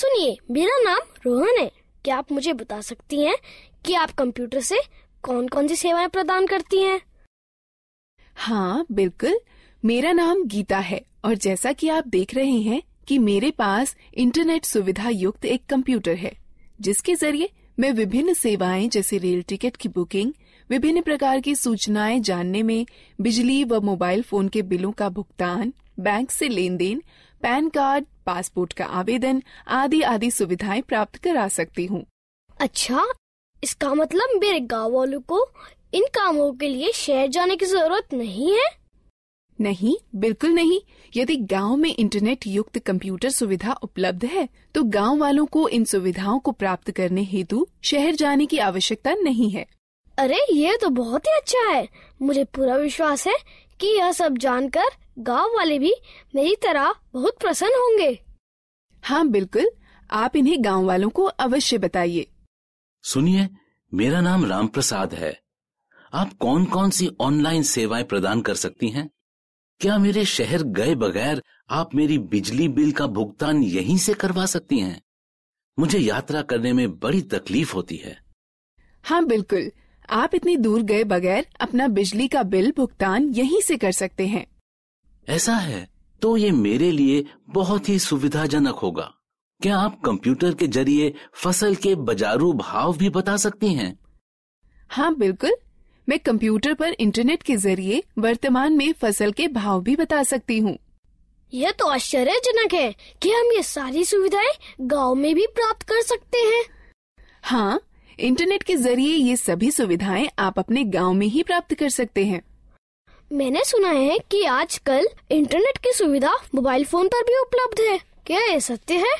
सुनिए मेरा नाम रोहन है क्या आप मुझे बता सकती हैं कि आप कंप्यूटर से कौन कौन सी सेवाएं प्रदान करती हैं? हाँ बिल्कुल मेरा नाम गीता है और जैसा कि आप देख रहे हैं कि मेरे पास इंटरनेट सुविधा युक्त एक कंप्यूटर है जिसके जरिए मैं विभिन्न सेवाएं जैसे रेल टिकट की बुकिंग विभिन्न प्रकार की सूचनाएं जानने में बिजली व मोबाइल फोन के बिलों का भुगतान बैंक से लेन देन पैन कार्ड पासपोर्ट का आवेदन आदि आदि सुविधाएं प्राप्त करा सकती हूँ अच्छा इसका मतलब मेरे गाँव वालों को इन कामों के लिए शहर जाने की जरूरत नहीं है नहीं बिल्कुल नहीं यदि गांव में इंटरनेट युक्त कंप्यूटर सुविधा उपलब्ध है तो गांव वालों को इन सुविधाओं को प्राप्त करने हेतु शहर जाने की आवश्यकता नहीं है अरे ये तो बहुत ही अच्छा है मुझे पूरा विश्वास है कि यह सब जानकर गांव वाले भी मेरी तरह बहुत प्रसन्न होंगे हाँ बिल्कुल आप इन्हें गांव वालों को अवश्य बताइए सुनिए मेरा नाम राम प्रसाद है आप कौन कौन सी ऑनलाइन सेवाएं प्रदान कर सकती हैं क्या मेरे शहर गए बगैर आप मेरी बिजली बिल का भुगतान यहीं से करवा सकती हैं मुझे यात्रा करने में बड़ी तकलीफ होती है हाँ बिल्कुल आप इतनी दूर गए बगैर अपना बिजली का बिल भुगतान यहीं से कर सकते हैं ऐसा है तो ये मेरे लिए बहुत ही सुविधाजनक होगा क्या आप कंप्यूटर के जरिए फसल के बाजारू भाव भी बता सकती हैं? हाँ बिल्कुल मैं कंप्यूटर पर इंटरनेट के जरिए वर्तमान में फसल के भाव भी बता सकती हूँ यह तो आश्चर्यजनक है कि हम ये सारी सुविधाएं गांव में भी प्राप्त कर सकते हैं हाँ इंटरनेट के जरिए ये सभी सुविधाएं आप अपने गांव में ही प्राप्त कर सकते हैं मैंने सुना है कि आजकल इंटरनेट की सुविधा मोबाइल फोन पर भी उपलब्ध है क्या ये सत्य है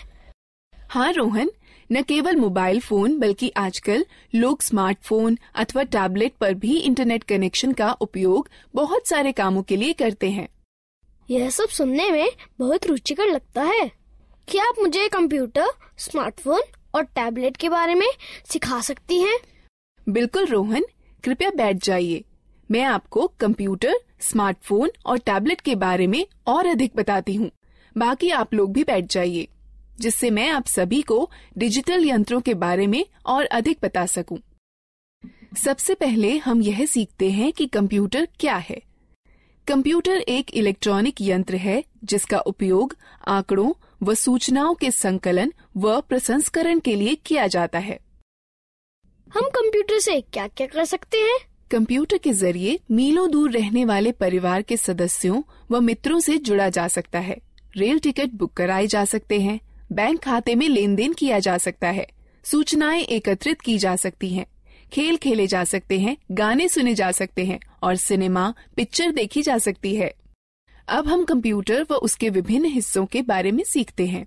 हाँ रोहन न केवल मोबाइल फोन बल्कि आजकल लोग स्मार्टफोन अथवा टैबलेट पर भी इंटरनेट कनेक्शन का उपयोग बहुत सारे कामों के लिए करते हैं यह सब सुनने में बहुत रुचिकर लगता है क्या आप मुझे कंप्यूटर स्मार्टफोन और टैबलेट के बारे में सिखा सकती हैं? बिल्कुल रोहन कृपया बैठ जाइए मैं आपको कंप्यूटर स्मार्टफोन और टैबलेट के बारे में और अधिक बताती हूँ बाकी आप लोग भी बैठ जाइए जिससे मैं आप सभी को डिजिटल यंत्रों के बारे में और अधिक बता सकूं। सबसे पहले हम यह सीखते हैं कि कंप्यूटर क्या है कंप्यूटर एक इलेक्ट्रॉनिक यंत्र है जिसका उपयोग आंकड़ों व सूचनाओं के संकलन व प्रसंस्करण के लिए किया जाता है हम कंप्यूटर से क्या क्या कर सकते हैं कंप्यूटर के जरिए मीलों दूर रहने वाले परिवार के सदस्यों व मित्रों से जुड़ा जा सकता है रेल टिकट बुक कराए जा सकते हैं बैंक खाते में लेन देन किया जा सकता है सूचनाएं एकत्रित की जा सकती हैं, खेल खेले जा सकते हैं गाने सुने जा सकते हैं और सिनेमा पिक्चर देखी जा सकती है अब हम कंप्यूटर व उसके विभिन्न हिस्सों के बारे में सीखते हैं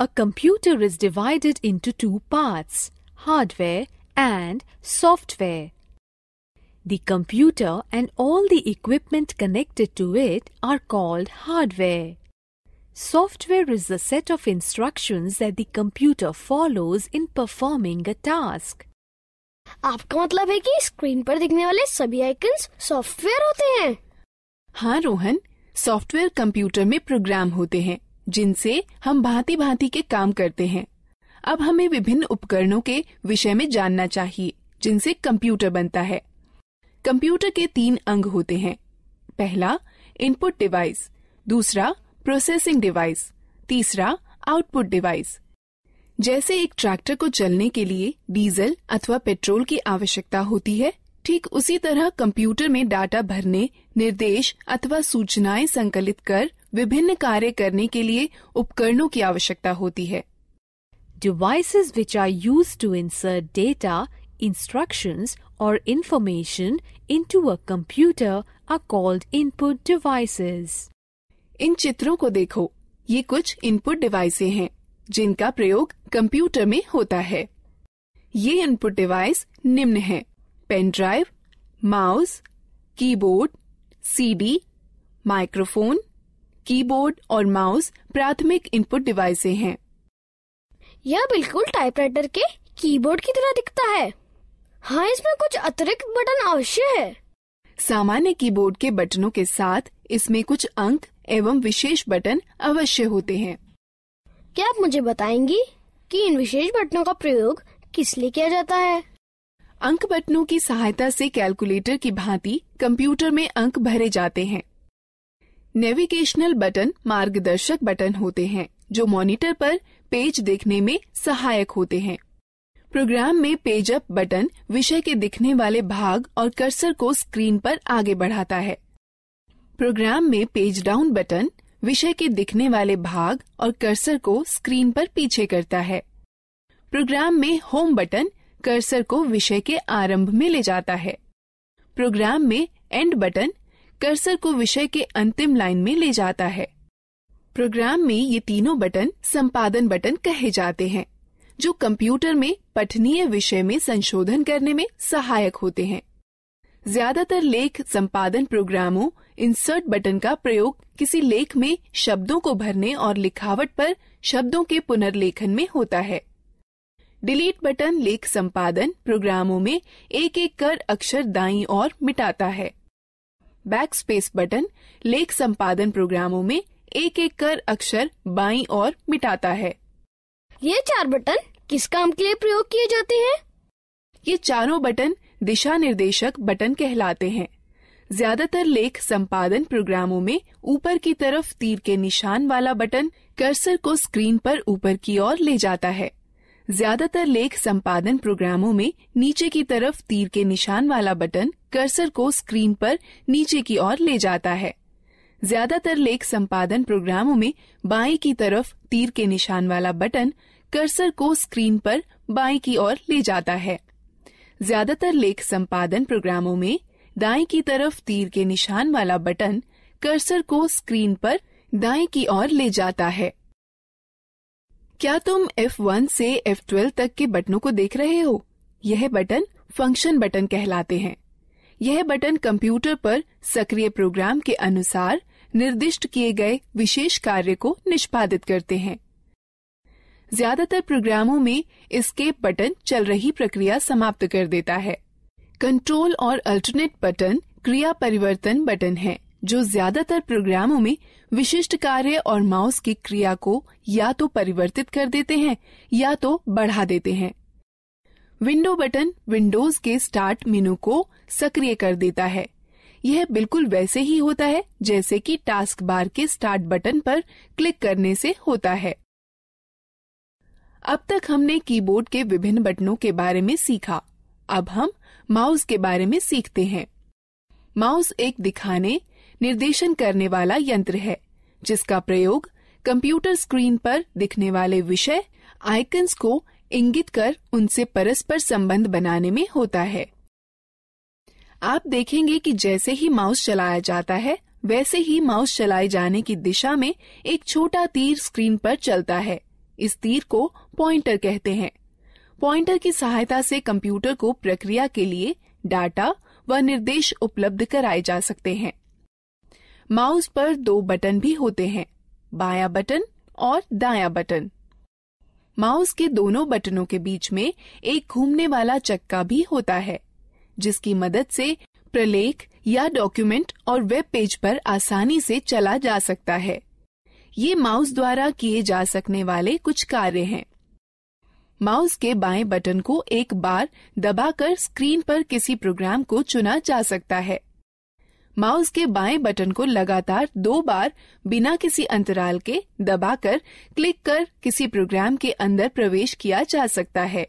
a computer is divided into two part hardware and software The computer and all the equipment connected to it are called hardware. Software is the set of instructions that the computer follows in performing a task. आपका मतलब है कि screen पर दिखने वाले सभी icons software होते हैं हाँ रोहन सॉफ्टवेयर कंप्यूटर में प्रोग्राम होते हैं जिनसे हम भांति भांति के काम करते हैं अब हमें विभिन्न उपकरणों के विषय में जानना चाहिए जिनसे कंप्यूटर बनता है कंप्यूटर के तीन अंग होते हैं पहला इनपुट डिवाइस दूसरा प्रोसेसिंग डिवाइस तीसरा आउटपुट डिवाइस जैसे एक ट्रैक्टर को चलने के लिए डीजल अथवा पेट्रोल की आवश्यकता होती है ठीक उसी तरह कंप्यूटर में डाटा भरने निर्देश अथवा सूचनाएं संकलित कर विभिन्न कार्य करने के लिए उपकरणों की आवश्यकता होती है devices which are use to insert data instruction or information into a computer are called input devices. इन चित्रों को देखो ये कुछ इनपुट डिवाइस हैं जिनका प्रयोग कंप्यूटर में होता है ये इनपुट डिवाइस निम्न है pen drive mouse keyboard CD microphone keyboard और माउस प्राथमिक इनपुट डिवाइसें हैं यह बिल्कुल टाइपराइटर के कीबोर्ड की तरह दिखता है हाँ इसमें कुछ अतिरिक्त बटन अवश्य है सामान्य कीबोर्ड के बटनों के साथ इसमें कुछ अंक एवं विशेष बटन अवश्य होते हैं क्या आप मुझे बताएंगी कि इन विशेष बटनों का प्रयोग किस लिए किया जाता है अंक बटनों की सहायता से कैलकुलेटर की भांति कंप्यूटर में अंक भरे जाते हैं नेविगेशनल बटन मार्गदर्शक बटन होते हैं जो मॉनिटर पर पेज देखने में सहायक होते हैं प्रोग्राम में पेज अप बटन विषय के दिखने वाले भाग और कर्सर को स्क्रीन पर आगे बढ़ाता है प्रोग्राम में पेज डाउन बटन विषय के दिखने वाले भाग और कर्सर को स्क्रीन पर पीछे करता है प्रोग्राम में होम बटन कर्सर को विषय के आरंभ में ले जाता है प्रोग्राम में एंड बटन कर्सर को विषय के अंतिम लाइन में ले जाता है प्रोग्राम में ये तीनों बटन संपादन बटन कहे जाते हैं जो कंप्यूटर में पठनीय विषय में संशोधन करने में सहायक होते हैं ज्यादातर लेख संपादन प्रोग्रामों इंसर्ट बटन का प्रयोग किसी लेख में शब्दों को भरने और लिखावट पर शब्दों के पुनर्लेखन में होता है डिलीट बटन लेख संपादन प्रोग्रामों में एक एक कर अक्षर दाई और मिटाता है बैकस्पेस बटन लेख संपादन प्रोग्रामों में एक एक कर अक्षर बाई और मिटाता है ये चार बटन किस काम के लिए प्रयोग किए जाते हैं ये चारों बटन दिशा निर्देशक बटन कहलाते हैं ज्यादातर लेख संपादन प्रोग्रामों में ऊपर की तरफ तीर के निशान वाला बटन कर्सर को स्क्रीन पर ऊपर की ओर ले जाता है ज्यादातर लेख संपादन प्रोग्रामों में नीचे की तरफ तीर के निशान वाला बटन कर्सर को स्क्रीन पर नीचे की ओर ले जाता है ज्यादातर लेख संपादन प्रोग्रामों में बाएं की तरफ तीर के निशान वाला बटन कर्सर को स्क्रीन पर बाएं की ओर ले जाता है ज्यादातर लेख संपादन प्रोग्रामों में दाएं की तरफ तीर के निशान वाला बटन कर्सर को स्क्रीन पर दाएं की ओर ले जाता है क्या तुम F1 से F12 तक के बटनों को देख रहे हो यह बटन फंक्शन बटन कहलाते हैं यह बटन कंप्यूटर पर सक्रिय प्रोग्राम के अनुसार निर्दिष्ट किए गए विशेष कार्य को निष्पादित करते हैं ज्यादातर प्रोग्रामों में एस्केप बटन चल रही प्रक्रिया समाप्त कर देता है कंट्रोल और अल्टरनेट बटन क्रिया परिवर्तन बटन है जो ज्यादातर प्रोग्रामों में विशिष्ट कार्य और माउस की क्रिया को या तो परिवर्तित कर देते हैं या तो बढ़ा देते हैं विंडो बटन विंडोज के स्टार्ट मेनू को सक्रिय कर देता है यह बिल्कुल वैसे ही होता है जैसे कि टास्क बार के स्टार्ट बटन पर क्लिक करने से होता है अब तक हमने कीबोर्ड के विभिन्न बटनों के बारे में सीखा अब हम माउस के बारे में सीखते हैं माउस एक दिखाने निर्देशन करने वाला यंत्र है जिसका प्रयोग कंप्यूटर स्क्रीन पर दिखने वाले विषय आइकन्स को इंगित कर उनसे परस्पर संबंध बनाने में होता है आप देखेंगे कि जैसे ही माउस चलाया जाता है वैसे ही माउस चलाए जाने की दिशा में एक छोटा तीर स्क्रीन पर चलता है इस तीर को पॉइंटर कहते हैं पॉइंटर की सहायता से कंप्यूटर को प्रक्रिया के लिए डाटा व निर्देश उपलब्ध कराए जा सकते हैं माउस पर दो बटन भी होते हैं बाया बटन और दाया बटन माउस के दोनों बटनों के बीच में एक घूमने वाला चक्का भी होता है जिसकी मदद से प्रलेख या डॉक्यूमेंट और वेब पेज पर आसानी से चला जा सकता है ये माउस द्वारा किए जा सकने वाले कुछ कार्य हैं माउस के बाएं बटन को एक बार दबाकर स्क्रीन पर किसी प्रोग्राम को चुना जा सकता है माउस के बाएं बटन को लगातार दो बार बिना किसी अंतराल के दबाकर क्लिक कर किसी प्रोग्राम के अंदर प्रवेश किया जा सकता है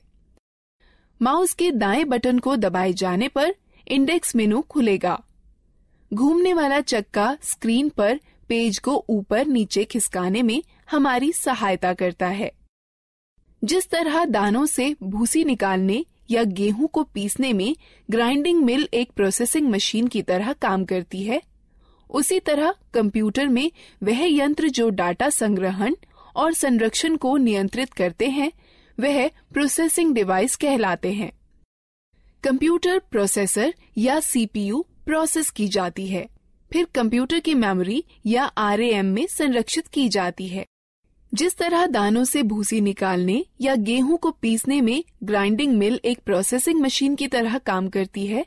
माउस के दाएं बटन को दबाए जाने पर इंडेक्स मेनू खुलेगा घूमने वाला चक्का स्क्रीन पर पेज को ऊपर नीचे खिसकाने में हमारी सहायता करता है जिस तरह दानों से भूसी निकालने या गेहूं को पीसने में ग्राइंडिंग मिल एक प्रोसेसिंग मशीन की तरह काम करती है उसी तरह कंप्यूटर में वह यंत्र जो डाटा संग्रहण और संरक्षण को नियंत्रित करते हैं वह प्रोसेसिंग डिवाइस कहलाते हैं कंप्यूटर प्रोसेसर या सीपीयू प्रोसेस की जाती है फिर कंप्यूटर की मेमोरी या आरएएम में संरक्षित की जाती है जिस तरह दानों से भूसी निकालने या गेहूं को पीसने में ग्राइंडिंग मिल एक प्रोसेसिंग मशीन की तरह काम करती है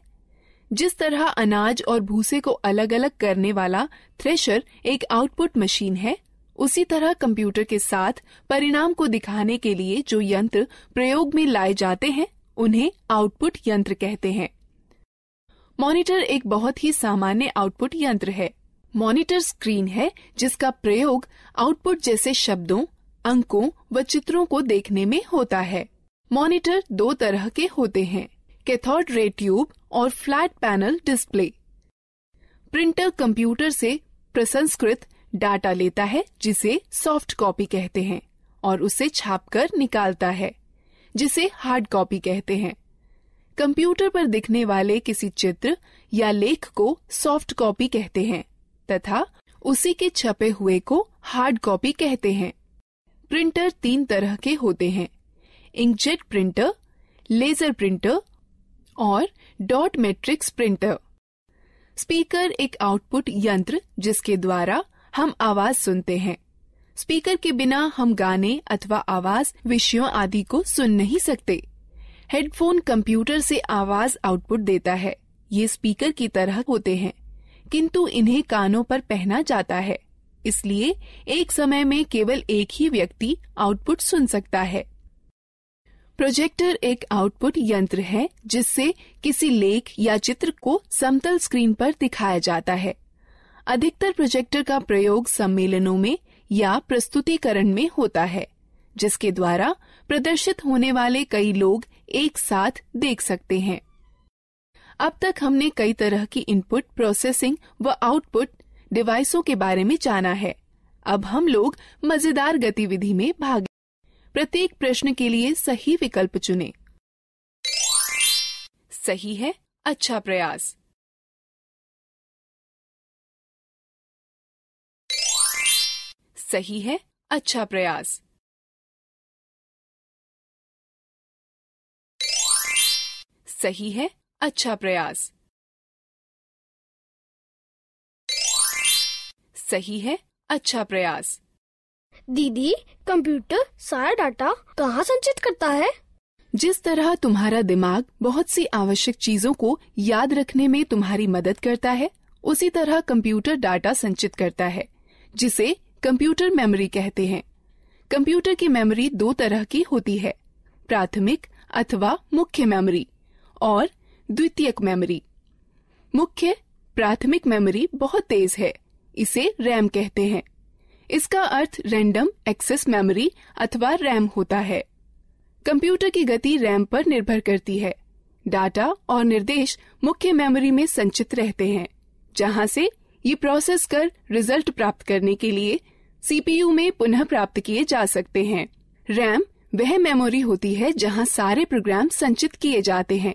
जिस तरह अनाज और भूसे को अलग अलग करने वाला थ्रेशर एक आउटपुट मशीन है उसी तरह कंप्यूटर के साथ परिणाम को दिखाने के लिए जो यंत्र प्रयोग में लाए जाते हैं उन्हें आउटपुट यंत्र कहते हैं मॉनिटर एक बहुत ही सामान्य आउटपुट यंत्र है मॉनिटर स्क्रीन है जिसका प्रयोग आउटपुट जैसे शब्दों अंकों व चित्रों को देखने में होता है मॉनिटर दो तरह के होते हैं कैथोड रे ट्यूब और flat panel display printer computer से प्रसंस्कृत डाटा लेता है जिसे सॉफ्ट कॉपी कहते हैं और उसे छापकर निकालता है जिसे हार्ड कॉपी कहते हैं कंप्यूटर पर दिखने वाले किसी चित्र या लेख को सॉफ्ट कॉपी कहते हैं तथा उसी के छपे हुए को हार्ड कॉपी कहते हैं प्रिंटर तीन तरह के होते हैं इंकजेट प्रिंटर लेजर प्रिंटर और डॉट मैट्रिक्स प्रिंटर स्पीकर एक आउटपुट यंत्र जिसके द्वारा हम आवाज सुनते हैं स्पीकर के बिना हम गाने अथवा आवाज विषयों आदि को सुन नहीं सकते हेडफोन कंप्यूटर से आवाज आउटपुट देता है ये स्पीकर की तरह होते हैं किंतु इन्हें कानों पर पहना जाता है इसलिए एक समय में केवल एक ही व्यक्ति आउटपुट सुन सकता है प्रोजेक्टर एक आउटपुट यंत्र है जिससे किसी लेख या चित्र को समतल स्क्रीन पर दिखाया जाता है अधिकतर प्रोजेक्टर का प्रयोग सम्मेलनों में या प्रस्तुतिकरण में होता है जिसके द्वारा प्रदर्शित होने वाले कई लोग एक साथ देख सकते हैं अब तक हमने कई तरह की इनपुट प्रोसेसिंग व आउटपुट डिवाइसों के बारे में जाना है अब हम लोग मजेदार गतिविधि में भाग प्रत्येक प्रश्न के लिए सही विकल्प चुने सही है अच्छा प्रयास सही है अच्छा प्रयास सही है अच्छा प्रयास सही है अच्छा प्रयास दीदी कंप्यूटर सारा डाटा कहाँ संचित करता है जिस तरह तुम्हारा दिमाग बहुत सी आवश्यक चीजों को याद रखने में तुम्हारी मदद करता है उसी तरह कंप्यूटर डाटा संचित करता है जिसे कंप्यूटर मेमोरी कहते हैं कंप्यूटर की मेमोरी दो तरह की होती है प्राथमिक अथवा मुख्य मेमोरी और द्वितीयक मेमोरी मुख्य प्राथमिक मेमोरी बहुत तेज है इसे रैम कहते हैं इसका अर्थ रैंडम एक्सेस मेमोरी अथवा रैम होता है कंप्यूटर की गति रैम पर निर्भर करती है डाटा और निर्देश मुख्य मेमोरी में संचित रहते हैं जहां से ये प्रोसेस कर रिजल्ट प्राप्त करने के लिए सीपीयू में पुनः प्राप्त किए जा सकते हैं रैम वह मेमोरी होती है जहां सारे प्रोग्राम संचित किए जाते हैं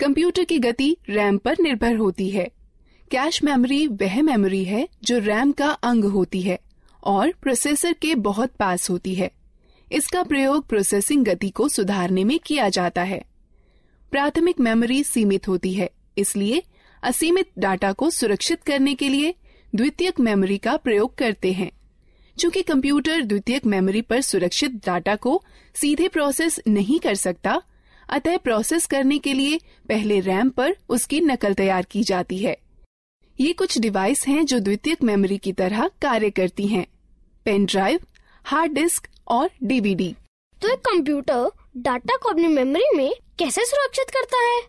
कंप्यूटर की गति रैम पर निर्भर होती है कैश मेमोरी वह मेमोरी है जो रैम का अंग होती है और प्रोसेसर के बहुत पास होती है इसका प्रयोग प्रोसेसिंग गति को सुधारने में किया जाता है प्राथमिक मेमोरी सीमित होती है इसलिए असीमित डाटा को सुरक्षित करने के लिए द्वितीयक मेमोरी का प्रयोग करते हैं चूंकि कंप्यूटर द्वितीयक मेमोरी पर सुरक्षित डाटा को सीधे प्रोसेस नहीं कर सकता अतः प्रोसेस करने के लिए पहले रैम पर उसकी नकल तैयार की जाती है ये कुछ डिवाइस हैं जो द्वितीयक मेमोरी की तरह कार्य करती हैं पेन ड्राइव हार्ड डिस्क और डीवीडी तो एक कंप्यूटर डाटा को अपनी मेमोरी में कैसे सुरक्षित करता है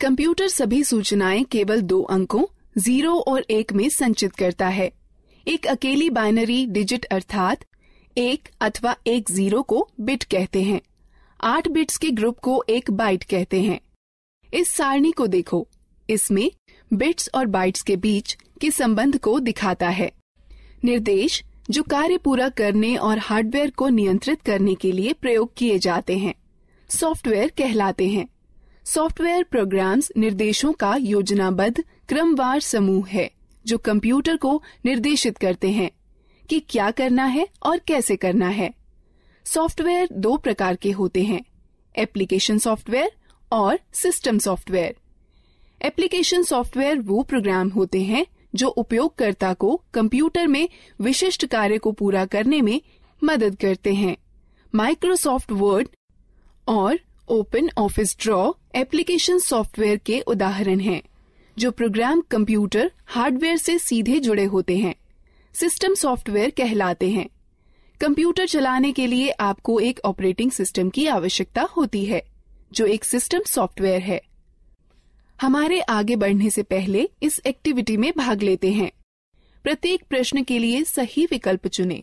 कंप्यूटर सभी सूचनाएं केवल दो अंकों जीरो और एक में संचित करता है एक अकेली बाइनरी डिजिट अर्थात एक अथवा एक जीरो को बिट कहते हैं आठ बिट्स के ग्रुप को एक बाइट कहते हैं इस सारणी को देखो इसमें बिट्स और बाइट्स के बीच के संबंध को दिखाता है निर्देश जो कार्य पूरा करने और हार्डवेयर को नियंत्रित करने के लिए प्रयोग किए जाते हैं सॉफ्टवेयर कहलाते हैं सॉफ्टवेयर प्रोग्राम्स निर्देशों का योजनाबद्ध क्रमवार समूह है जो कंप्यूटर को निर्देशित करते हैं कि क्या करना है और कैसे करना है सॉफ्टवेयर दो प्रकार के होते हैं एप्लीकेशन सॉफ्टवेयर और सिस्टम सॉफ्टवेयर एप्लीकेशन सॉफ्टवेयर वो प्रोग्राम होते हैं जो उपयोगकर्ता को कंप्यूटर में विशिष्ट कार्य को पूरा करने में मदद करते हैं माइक्रोसॉफ्ट वर्ड और Open Office draw application software के उदाहरण हैं, जो प्रोग्राम कंप्यूटर हार्डवेयर से सीधे जुड़े होते हैं सिस्टम सॉफ्टवेयर कहलाते हैं कंप्यूटर चलाने के लिए आपको एक ऑपरेटिंग सिस्टम की आवश्यकता होती है जो एक सिस्टम सॉफ्टवेयर है हमारे आगे बढ़ने से पहले इस एक्टिविटी में भाग लेते हैं प्रत्येक प्रश्न के लिए सही विकल्प चुने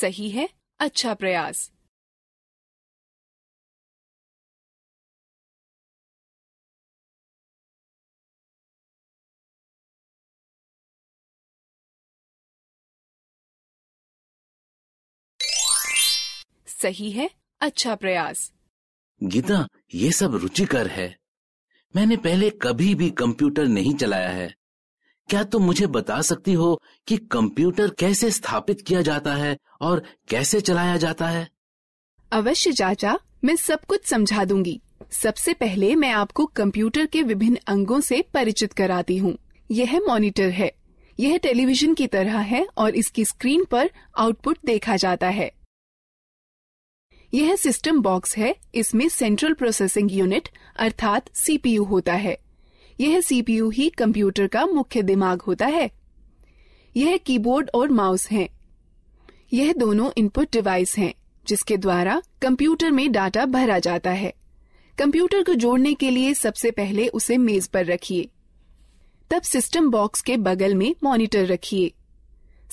सही है अच्छा प्रयास सही है अच्छा प्रयास गीता ये सब रुचिकर है मैंने पहले कभी भी कंप्यूटर नहीं चलाया है क्या तुम मुझे बता सकती हो कि कंप्यूटर कैसे स्थापित किया जाता है और कैसे चलाया जाता है अवश्य चाचा मैं सब कुछ समझा दूंगी सबसे पहले मैं आपको कंप्यूटर के विभिन्न अंगों से परिचित कराती हूँ यह मॉनिटर है यह टेलीविजन की तरह है और इसकी स्क्रीन पर आउटपुट देखा जाता है यह सिस्टम बॉक्स है इसमें सेंट्रल प्रोसेसिंग यूनिट अर्थात सीपीयू होता है यह सीपीयू ही कंप्यूटर का मुख्य दिमाग होता है यह कीबोर्ड और माउस है यह दोनों इनपुट डिवाइस हैं, जिसके द्वारा कंप्यूटर में डाटा भरा जाता है कंप्यूटर को जोड़ने के लिए सबसे पहले उसे मेज पर रखिए तब सिस्टम बॉक्स के बगल में मॉनिटर रखिए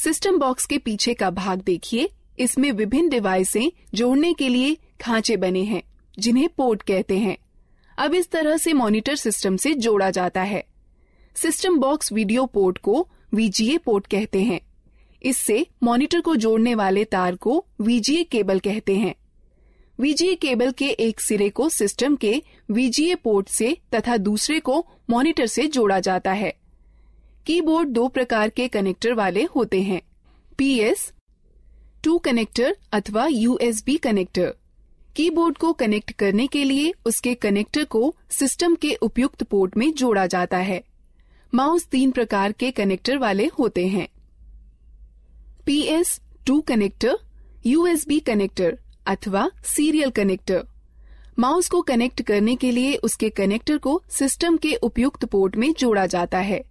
सिस्टम बॉक्स के पीछे का भाग देखिए इसमें विभिन्न डिवाइसें जोड़ने के लिए खांचे बने हैं जिन्हें पोर्ट कहते हैं अब इस तरह से मॉनिटर सिस्टम से जोड़ा जाता है सिस्टम बॉक्स वीडियो पोर्ट को वीजीए पोर्ट कहते हैं इससे मॉनिटर को जोड़ने वाले तार को वीजीए केबल कहते हैं वीजीए केबल के एक सिरे को सिस्टम के वीजीए पोर्ट से तथा दूसरे को मॉनिटर से जोड़ा जाता है कीबोर्ड दो प्रकार के कनेक्टर वाले होते हैं पीएस टू कनेक्टर अथवा यूएसबी कनेक्टर कीबोर्ड को कनेक्ट करने के लिए उसके कनेक्टर को सिस्टम के उपयुक्त पोर्ट में जोड़ा जाता है माउस तीन प्रकार के कनेक्टर वाले होते हैं P S two connector USB connector अथवा सीरियल कनेक्टर माउस को कनेक्ट करने के लिए उसके कनेक्टर को सिस्टम के उपयुक्त पोर्ट में जोड़ा जाता है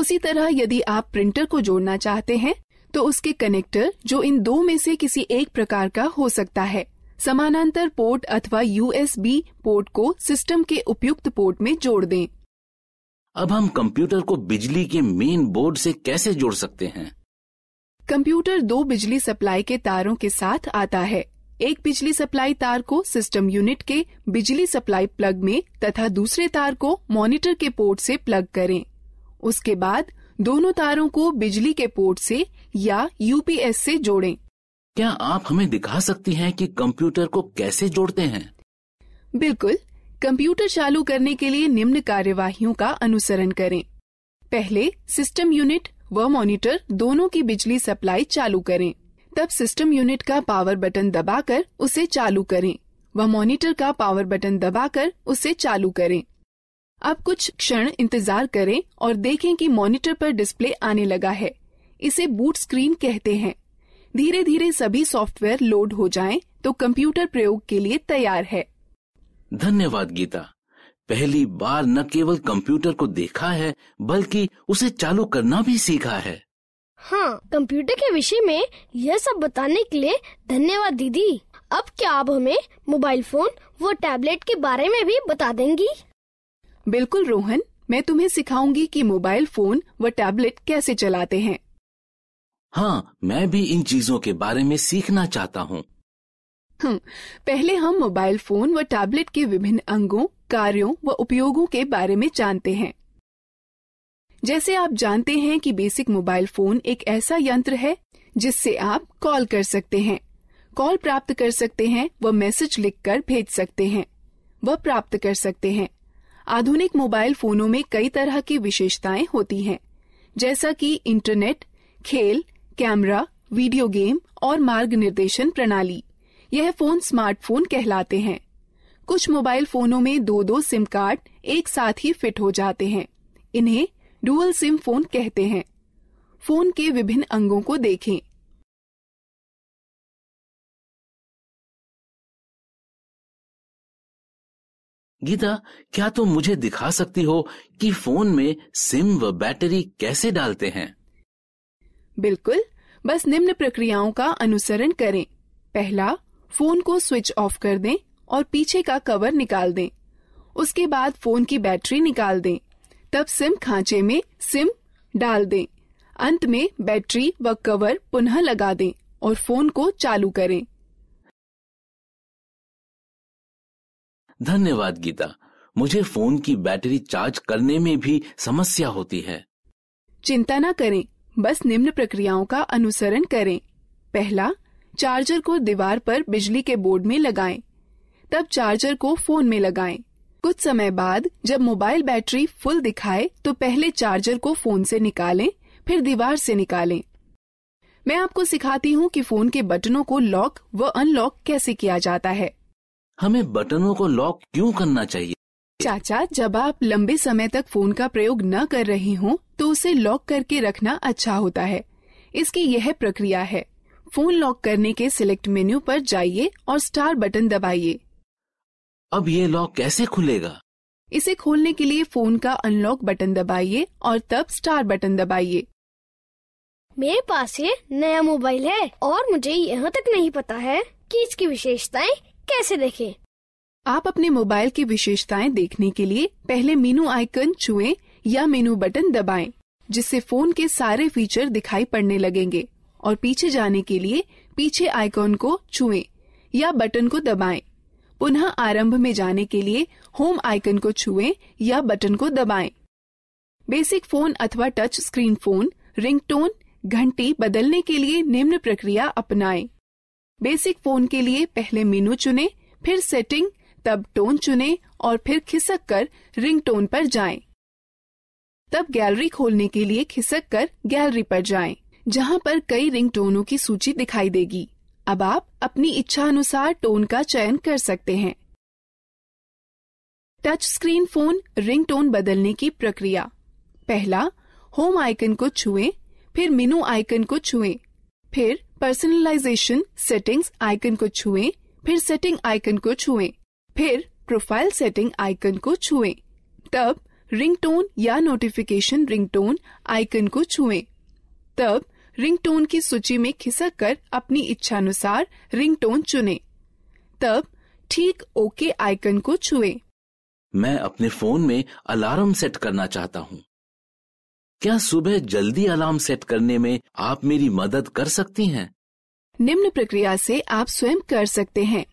उसी तरह यदि आप प्रिंटर को जोड़ना चाहते हैं तो उसके कनेक्टर जो इन दो में से किसी एक प्रकार का हो सकता है समानांतर पोर्ट अथवा यूएसबी पोर्ट को सिस्टम के उपयुक्त पोर्ट में जोड़ दें अब हम कंप्यूटर को बिजली के मेन बोर्ड से कैसे जोड़ सकते हैं कंप्यूटर दो बिजली सप्लाई के तारों के साथ आता है एक बिजली सप्लाई तार को सिस्टम यूनिट के बिजली सप्लाई प्लग में तथा दूसरे तार को मॉनिटर के पोर्ट से प्लग करें उसके बाद दोनों तारों को बिजली के पोर्ट से या यूपीएस से जोड़ें। क्या आप हमें दिखा सकती हैं कि कंप्यूटर को कैसे जोड़ते हैं बिल्कुल कंप्यूटर चालू करने के लिए निम्न कार्यवाहियों का अनुसरण करें पहले सिस्टम यूनिट व मॉनिटर दोनों की बिजली सप्लाई चालू करें तब सिस्टम यूनिट का पावर बटन दबाकर उसे चालू करें व मॉनिटर का पावर बटन दबाकर उसे चालू करें अब कुछ क्षण इंतजार करें और देखें कि मॉनिटर पर डिस्प्ले आने लगा है इसे बूट स्क्रीन कहते हैं धीरे धीरे सभी सॉफ्टवेयर लोड हो जाएं तो कंप्यूटर प्रयोग के लिए तैयार है धन्यवाद गीता पहली बार न केवल कंप्यूटर को देखा है बल्कि उसे चालू करना भी सीखा है हाँ कंप्यूटर के विषय में यह सब बताने के लिए धन्यवाद दीदी अब क्या आप हमें मोबाइल फोन व टैबलेट के बारे में भी बता देंगी बिल्कुल रोहन मैं तुम्हें सिखाऊंगी कि मोबाइल फोन व टैबलेट कैसे चलाते हैं हाँ मैं भी इन चीजों के बारे में सीखना चाहता हूँ हम्म, पहले हम मोबाइल फोन व टैबलेट के विभिन्न अंगों कार्यों व उपयोगों के बारे में जानते हैं जैसे आप जानते हैं कि बेसिक मोबाइल फोन एक ऐसा यंत्र है जिससे आप कॉल कर सकते हैं कॉल प्राप्त कर सकते हैं व मैसेज लिखकर भेज सकते हैं व प्राप्त कर सकते हैं आधुनिक मोबाइल फोनों में कई तरह की विशेषताएं होती हैं जैसा कि इंटरनेट खेल कैमरा वीडियो गेम और मार्ग निर्देशन प्रणाली यह फोन स्मार्टफोन कहलाते हैं कुछ मोबाइल फोनों में दो दो सिम कार्ड एक साथ ही फिट हो जाते हैं इन्हें डुअल सिम फोन कहते हैं फोन के विभिन्न अंगों को देखें गीता क्या तुम तो मुझे दिखा सकती हो कि फोन में सिम व बैटरी कैसे डालते हैं बिल्कुल बस निम्न प्रक्रियाओं का अनुसरण करें पहला फोन को स्विच ऑफ कर दें और पीछे का कवर निकाल दें उसके बाद फोन की बैटरी निकाल दें तब सिम खांचे में सिम डाल दें अंत में बैटरी व कवर पुनः लगा दें और फोन को चालू करें धन्यवाद गीता मुझे फोन की बैटरी चार्ज करने में भी समस्या होती है चिंता न करें बस निम्न प्रक्रियाओं का अनुसरण करें पहला चार्जर को दीवार पर बिजली के बोर्ड में लगाएं, तब चार्जर को फोन में लगाएं। कुछ समय बाद जब मोबाइल बैटरी फुल दिखाए तो पहले चार्जर को फोन से निकालें, फिर दीवार से निकालें। मैं आपको सिखाती हूँ कि फोन के बटनों को लॉक व अनलॉक कैसे किया जाता है हमें बटनों को लॉक क्यों करना चाहिए चाचा जब आप लंबे समय तक फोन का प्रयोग न कर रहे हो तो उसे लॉक करके रखना अच्छा होता है इसकी यह प्रक्रिया है फोन लॉक करने के सिलेक्ट मेन्यू पर जाइए और स्टार बटन दबाइए अब ये लॉक कैसे खुलेगा इसे खोलने के लिए फोन का अनलॉक बटन दबाइए और तब स्टार बटन दबाइए मेरे पास ये नया मोबाइल है और मुझे यहाँ तक नहीं पता है कि इसकी विशेषताएं कैसे देखें। आप अपने मोबाइल की विशेषताएं देखने के लिए पहले मेनू आइकन छुएं या मेनू बटन दबाएं, जिससे फोन के सारे फीचर दिखाई पड़ने लगेंगे और पीछे जाने के लिए पीछे आइकन को छुएं या बटन को दबाएं। पुनः आरंभ में जाने के लिए होम आइकन को छुएं या बटन को दबाएं। बेसिक फोन अथवा टच स्क्रीन फोन रिंगटोन घंटी बदलने के लिए निम्न प्रक्रिया अपनाएं। बेसिक फोन के लिए पहले मेनू चुनें, फिर सेटिंग तब टोन चुने और फिर खिसक कर रिंग टोन पर जाएं। तब गैलरी खोलने के लिए खिसक कर गैलरी पर जाएं, जहां पर कई रिंग टोनों की सूची दिखाई देगी अब आप अपनी इच्छा अनुसार टोन का चयन कर सकते हैं touch screen phone ringtone बदलने की प्रक्रिया पहला होम आइकन को छुएं, फिर मेनू आइकन को छुएं, फिर पर्सनलाइजेशन सेटिंग्स आइकन को छुएं, फिर सेटिंग आइकन को छुएं। फिर प्रोफाइल सेटिंग आइकन को छुएं। तब रिंगटोन या नोटिफिकेशन रिंगटोन आइकन को छुएं। तब रिंगटोन की सूची में खिसक कर अपनी इच्छानुसार रिंगटोन चुने तब ठीक ओके आइकन को छुए मैं अपने फोन में अलार्म सेट करना चाहता हूँ क्या सुबह जल्दी अलार्म सेट करने में आप मेरी मदद कर सकती हैं? निम्न प्रक्रिया से आप स्वयं कर सकते हैं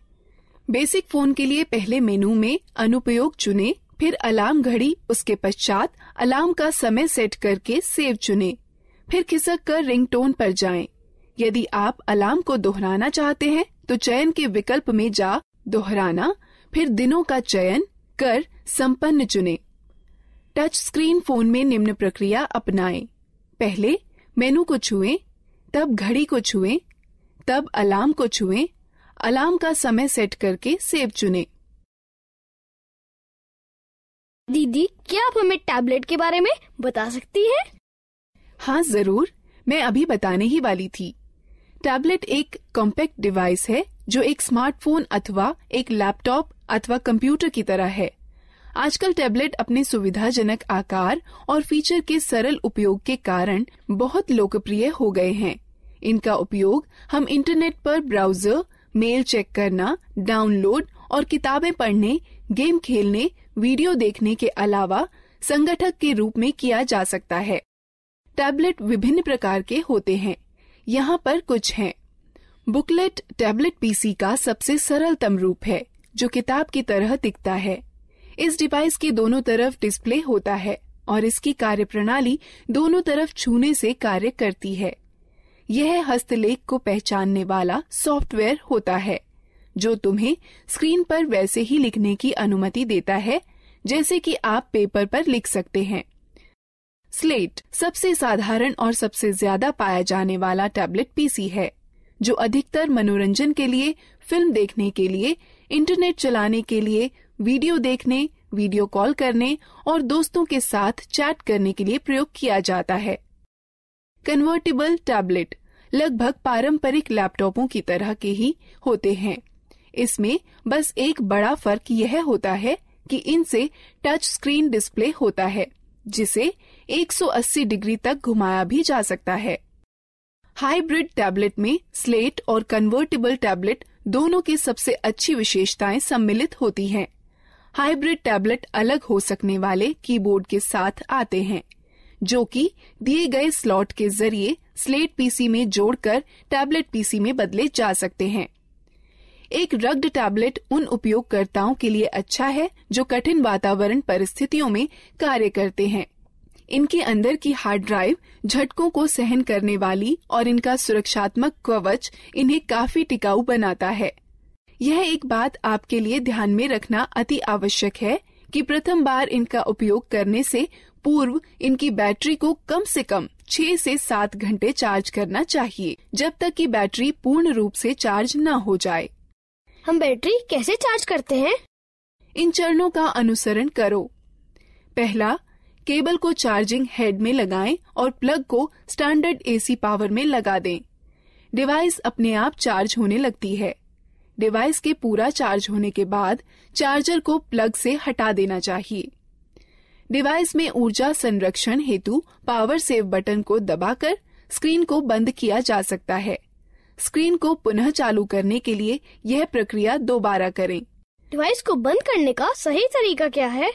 बेसिक फोन के लिए पहले मेनू में अनुपयोग चुने फिर अलार्म घड़ी उसके पश्चात अलार्म का समय सेट करके सेव चुने फिर खिसक कर रिंगटोन पर जाएं। यदि आप अलार्म को दोहराना चाहते हैं तो चयन के विकल्प में जा दोहराना फिर दिनों का चयन कर संपन्न चुने टच स्क्रीन फोन में निम्न प्रक्रिया अपनाएं। पहले मेनू को छुएं, तब घड़ी को छुएं, तब अलार्म को छुएं, अलार्म का समय सेट करके सेव चुने दीदी क्या आप हमें टैबलेट के बारे में बता सकती हैं? हाँ जरूर मैं अभी बताने ही वाली थी टैबलेट एक कॉम्पैक्ट डिवाइस है जो एक स्मार्टफोन अथवा एक लैपटॉप अथवा कंप्यूटर की तरह है आजकल टैबलेट अपने सुविधाजनक आकार और फीचर के सरल उपयोग के कारण बहुत लोकप्रिय हो गए हैं इनका उपयोग हम इंटरनेट पर ब्राउजर मेल चेक करना डाउनलोड और किताबें पढ़ने गेम खेलने वीडियो देखने के अलावा संगठक के रूप में किया जा सकता है टैबलेट विभिन्न प्रकार के होते हैं यहाँ पर कुछ हैं। बुकलेट टैबलेट पीसी का सबसे सरलतम रूप है जो किताब की तरह दिखता है इस डिवाइस के दोनों तरफ डिस्प्ले होता है और इसकी कार्यप्रणाली दोनों तरफ छूने से कार्य करती है यह हस्तलेख को पहचानने वाला सॉफ्टवेयर होता है जो तुम्हें स्क्रीन पर वैसे ही लिखने की अनुमति देता है जैसे कि आप पेपर पर लिख सकते हैं स्लेट सबसे साधारण और सबसे ज्यादा पाया जाने वाला टैबलेट पीसी है जो अधिकतर मनोरंजन के लिए फिल्म देखने के लिए इंटरनेट चलाने के लिए वीडियो देखने वीडियो कॉल करने और दोस्तों के साथ चैट करने के लिए प्रयोग किया जाता है कन्वर्टेबल टैबलेट लगभग पारंपरिक लैपटॉपों की तरह के ही होते हैं इसमें बस एक बड़ा फर्क यह होता है कि इनसे टच स्क्रीन डिस्प्ले होता है जिसे 180 डिग्री तक घुमाया भी जा सकता है हाइब्रिड टैबलेट में स्लेट और कन्वर्टेबल टैबलेट दोनों की सबसे अच्छी विशेषताएं सम्मिलित होती हैं। हाइब्रिड टैबलेट अलग हो सकने वाले कीबोर्ड के साथ आते हैं जो कि दिए गए स्लॉट के जरिए स्लेट पीसी में जोड़कर टैबलेट पीसी में बदले जा सकते हैं एक रग्ड टैबलेट उन उपयोगकर्ताओं के लिए अच्छा है जो कठिन वातावरण परिस्थितियों में कार्य करते हैं इनके अंदर की हार्ड ड्राइव झटकों को सहन करने वाली और इनका सुरक्षात्मक कवच इन्हें काफी टिकाऊ बनाता है यह एक बात आपके लिए ध्यान में रखना अति आवश्यक है कि प्रथम बार इनका उपयोग करने से पूर्व इनकी बैटरी को कम से कम छह से सात घंटे चार्ज करना चाहिए जब तक कि बैटरी पूर्ण रूप से चार्ज न हो जाए हम बैटरी कैसे चार्ज करते हैं इन चरणों का अनुसरण करो पहला केबल को चार्जिंग हेड में लगाएं और प्लग को स्टैंडर्ड एसी पावर में लगा दें डिवाइस अपने आप चार्ज होने लगती है डिवाइस के पूरा चार्ज होने के बाद चार्जर को प्लग से हटा देना चाहिए डिवाइस में ऊर्जा संरक्षण हेतु पावर सेव बटन को दबाकर स्क्रीन को बंद किया जा सकता है स्क्रीन को पुनः चालू करने के लिए यह प्रक्रिया दोबारा करें डिवाइस को बंद करने का सही तरीका क्या है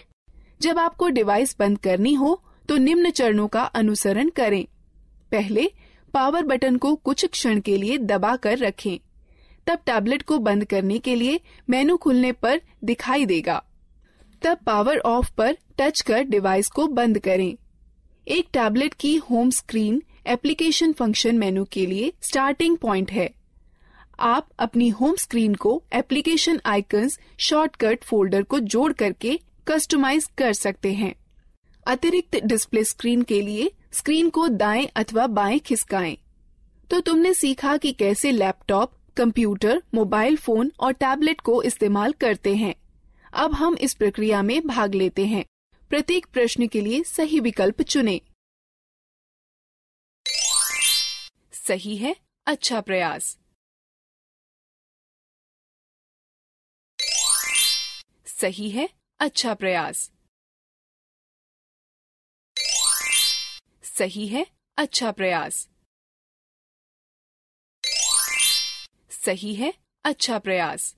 जब आपको डिवाइस बंद करनी हो तो निम्न चरणों का अनुसरण करें पहले पावर बटन को कुछ क्षण के लिए दबा कर रखें तब टैबलेट को बंद करने के लिए मेनू खुलने पर दिखाई देगा तब पावर ऑफ पर टच कर डिवाइस को बंद करें एक टैबलेट की home screen application function menu के लिए स्टार्टिंग पॉइंट है आप अपनी होम स्क्रीन को एप्लीकेशन आइकन्स शॉर्टकट फोल्डर को जोड़ करके कस्टमाइज कर सकते हैं अतिरिक्त डिस्प्ले स्क्रीन के लिए स्क्रीन को दाएं अथवा बाएं खिसकाएं। तो तुमने सीखा कि कैसे लैपटॉप कंप्यूटर मोबाइल फोन और टैबलेट को इस्तेमाल करते हैं अब हम इस प्रक्रिया में भाग लेते हैं प्रत्येक प्रश्न के लिए सही विकल्प चुने सही है अच्छा प्रयास सही है अच्छा प्रयास सही है अच्छा प्रयास सही है अच्छा प्रयास